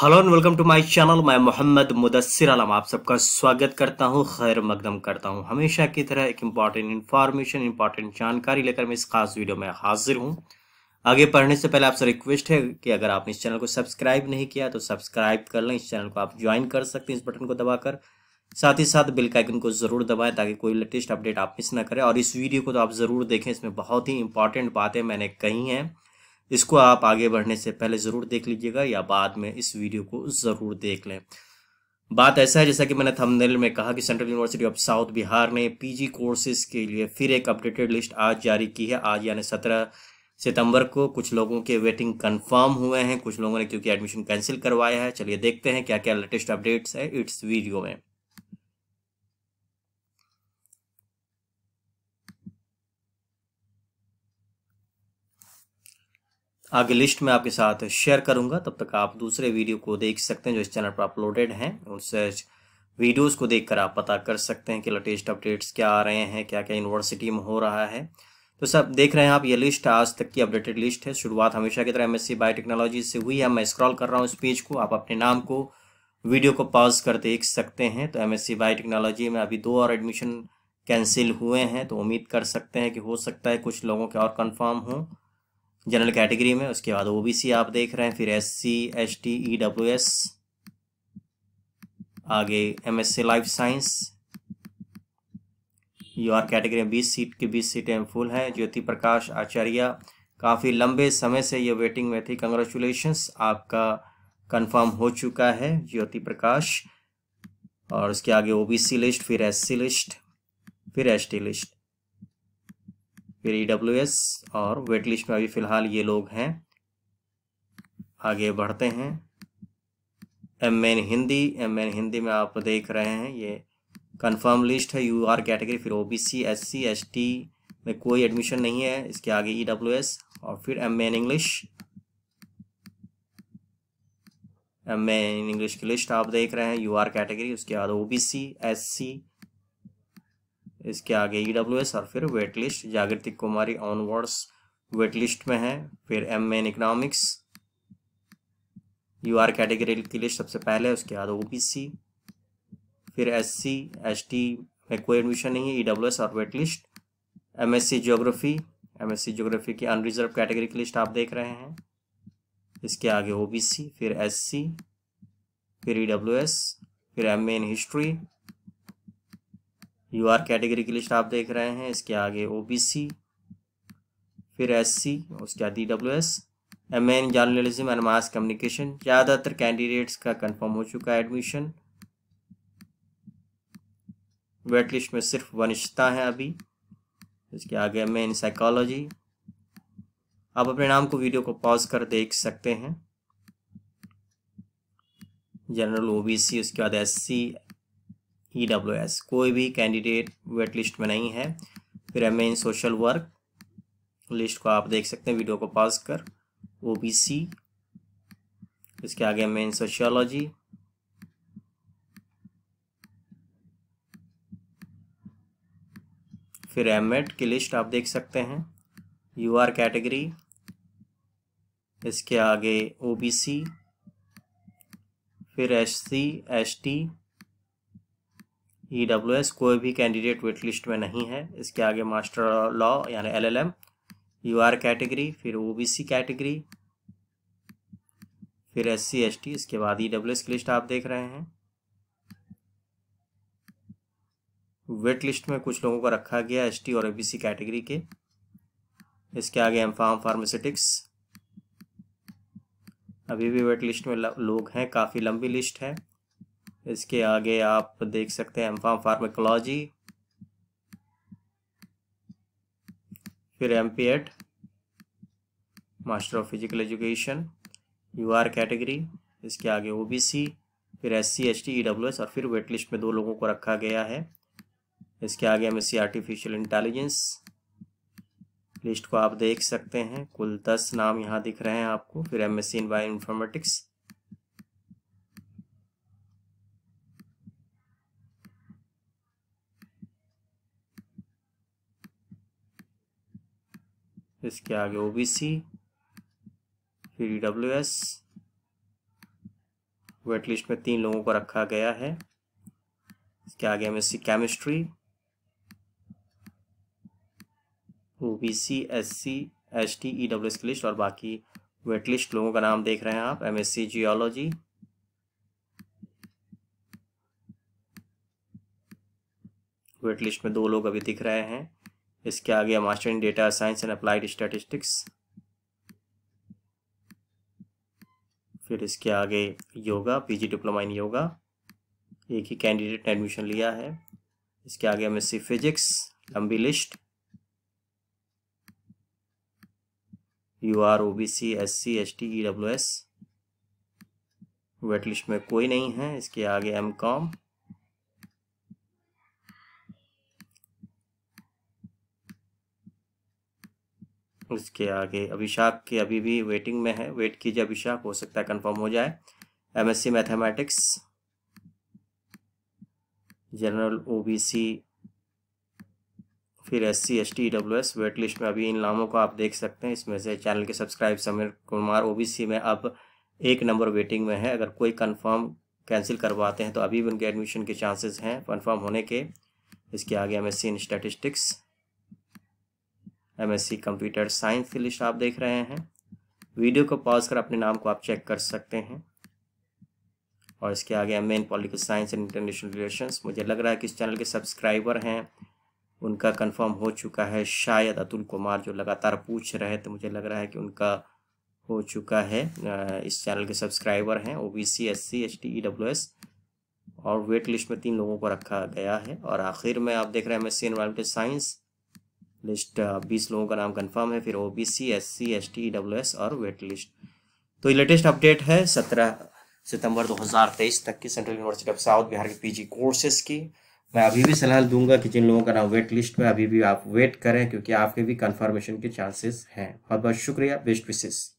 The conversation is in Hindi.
hello and welcome to my channel मैं मोहम्मद मुदस्सिर आलम आप सबका स्वागत करता हूं खैर मकदम करता हूं हमेशा की तरह एक इम्पॉर्टेंट इन्फॉर्मेशन इम्पॉर्टेंट जानकारी लेकर मैं इस खास वीडियो में हाजिर हूं आगे पढ़ने से पहले आपसे रिक्वेस्ट है कि अगर आपने इस चैनल को सब्सक्राइब नहीं किया तो सब्सक्राइब कर लें इस चैनल को आप ज्वाइन कर सकते हैं इस बटन को दबाकर साथ ही साथ बिल का को ज़रूर दबाएं ताकि कोई लेटेस्ट अपडेट आप मिस ना करें और इस वीडियो को तो आप ज़रूर देखें इसमें बहुत ही इंपॉर्टेंट बातें मैंने कही हैं इसको आप आगे बढ़ने से पहले ज़रूर देख लीजिएगा या बाद में इस वीडियो को ज़रूर देख लें बात ऐसा है जैसा कि मैंने थंबनेल में कहा कि central university of south Bihar ने पीजी कोर्सेज के लिए फिर एक अपडेटेड लिस्ट आज जारी की है आज यानी सत्रह सितंबर को कुछ लोगों के वेटिंग कंफर्म हुए हैं कुछ लोगों ने क्योंकि एडमिशन कैंसिल करवाया है चलिए देखते हैं क्या क्या लेटेस्ट अपडेट्स है इट्स वीडियो में आगे लिस्ट में आपके साथ शेयर करूंगा तब तक आप दूसरे वीडियो को देख सकते हैं जो इस चैनल पर अपलोडेड हैं उन सर्च वीडियोज़ को देखकर आप पता कर सकते हैं कि लेटेस्ट अपडेट्स क्या आ रहे हैं क्या क्या यूनिवर्सिटी में हो रहा है तो सब देख रहे हैं आप ये लिस्ट आज तक की अपडेटेड लिस्ट है शुरुआत हमेशा की तरह एम बायोटेक्नोलॉजी से हुई है मैं स्क्रॉल कर रहा हूँ इस पेज को आप अपने नाम को वीडियो को पॉज कर देख सकते हैं तो एमएससी बायोटेक्नोलॉजी में अभी दो और एडमिशन कैंसिल हुए हैं तो उम्मीद कर सकते हैं कि हो सकता है कुछ लोगों के और कन्फर्म हों जनरल कैटेगरी में उसके बाद ओबीसी आप देख रहे हैं फिर S C S T E W S आगे M S C life science U R category में बीस सीट की बीस सीटें फुल हैं ज्योति प्रकाश आचार्य काफ़ी लंबे समय से ये वेटिंग में थी कंग्रेचुलेशंस आपका कंफर्म हो चुका है ज्योति प्रकाश और उसके आगे ओबीसी लिस्ट फिर एससी लिस्ट फिर एसटी लिस्ट फिर ई e और वेट लिस्ट में अभी फ़िलहाल ये लोग हैं आगे बढ़ते हैं M in Hindi M in Hindi में आप देख रहे हैं ये कंफर्म लिस्ट है यू आर कैटेगरी फिर O B C S C S T में कोई एडमिशन नहीं है इसके आगे ई डब्ल्यू एस और फिर M in English M in English की लिस्ट आप देख रहे हैं यू आर कैटेगरी उसके बाद ओ बी सी एस सी इसके आगे ई डब्ल्यू एस और फिर वेट लिस्ट जागृति कुमारी ऑनवर्ड्स वेट लिस्ट में है फिर M in economics U R category की लिस्ट सबसे पहले उसके बाद ओ बी सी फिर एस सी एस टी में कोई एडमिशन नहीं है ई डब्ल्यू एस और wait list M S C geography M S C geography की अनरिजर्व कैटेगरी की लिस्ट आप देख रहे हैं इसके आगे ओ बी सी फिर एस सी फिर ई डब्ल्यू एस फिर M A in history U R category की लिस्ट आप देख रहे हैं इसके आगे ओबीसी फिर एस सी उसके बाद S M in journalism and mass communication ज़्यादातर कैंडिडेट्स का कंफर्म हो चुका है एडमिशन वेट लिस्ट में सिर्फ वनिष्ठता है अभी इसके आगे एम एन साइकोलॉजी आप अपने नाम को वीडियो को पॉज कर देख सकते हैं जनरल ओबीसी उसके बाद एससी ई डब्ल्यू एस कोई भी कैंडिडेट वेट लिस्ट में नहीं है फिर M in social work list को आप देख सकते हैं वीडियो को पॉज कर ओ बी सी इसके आगे एम इन सोशियोलॉजी फिर एम एड e की लिस्ट आप देख सकते हैं यू आर कैटेगरी इसके आगे ओ बी सी फिर S C S T E e कोई भी कैंडिडेट वेट लिस्ट में नहीं है इसके आगे मास्टर लॉ यानी एल एल कैटेगरी फिर ओ कैटेगरी फिर एस सी एस टी इसके बाद ई डब्ल्यू एस की लिस्ट आप देख रहे हैं वेट लिस्ट में कुछ लोगों को रखा गया एस टी और ए बी सी कैटेगरी के इसके आगे एम फार्म फार्मास्यूटिक्स अभी भी वेट लिस्ट में लोग हैं काफ़ी लंबी लिस्ट है इसके आगे आप देख सकते हैं एम फार्मेकोलॉजी फिर M P Ed master of physical education U R category इसके आगे ओ बी सी फिर S C S T E W S और फिर वेट लिस्ट में दो लोगों को रखा गया है इसके आगे M S C artificial intelligence list को आप देख सकते हैं कुल दस नाम यहाँ दिख रहे हैं आपको फिर M S C in bioinformatics इसके आगे ओबीसी फिर ईडब्ल्यू एस वेट लिस्ट में तीन लोगों को रखा गया है इसके आगे M S C chemistry T E W S की लिस्ट और बाकी वेट लिस्ट लोगों का नाम देख रहे हैं आप M S C geology wait list में दो लोग अभी दिख रहे हैं इसके आगे master in data science and applied statistics फिर इसके आगे yoga PG diploma in yoga एक ही कैंडिडेट ने एडमिशन लिया है इसके आगे एम फिजिक्स लंबी list U R O B C S C S T E W S wait list में कोई नहीं है इसके आगे एम कॉम इसके आगे अभिषाक के अभी भी वेटिंग में है वेट कीजिए अभिषाक हो सकता है कंफर्म हो जाए एमएससी मैथमेटिक्स जनरल ओबीसी फिर S C S T W S wait list में अभी इन नामों को आप देख सकते हैं इसमें से चैनल के सब्सक्राइब समीर कुमार ओबीसी में अब एक नंबर वेटिंग में है अगर कोई कंफर्म कैंसिल करवाते हैं तो अभी भी उनके एडमिशन के चांसेस हैं कंफर्म होने के इसके आगे M S C in statistics M S C computer science की लिस्ट आप देख रहे हैं वीडियो को पॉज कर अपने नाम को आप चेक कर सकते हैं और इसके आगे M in political science and international relations मुझे लग रहा है कि इस चैनल के सब्सक्राइबर हैं उनका कंफर्म हो चुका है शायद अतुल कुमार जो लगातार पूछ रहे तो मुझे लग रहा है कि उनका हो चुका है इस चैनल के सब्सक्राइबर हैं O B C S C H T E W S और वेट लिस्ट में तीन लोगों को रखा गया है और आखिर में आप देख रहे हैं M S C environmental science list बीस लोगों का नाम कंफर्म है फिर O B C S C S T W S और वेट लिस्ट तो ये लेटेस्ट अपडेट है सत्रह सितंबर 2023 तक की central university of south Bihar के पीजी कोर्सेज की मैं अभी भी सलाह दूंगा कि जिन लोगों का नाम वेट लिस्ट में अभी भी आप वेट करें क्योंकि आपके भी कंफर्मेशन के चांसेस हैं बहुत बहुत शुक्रिया बेस्ट विशेष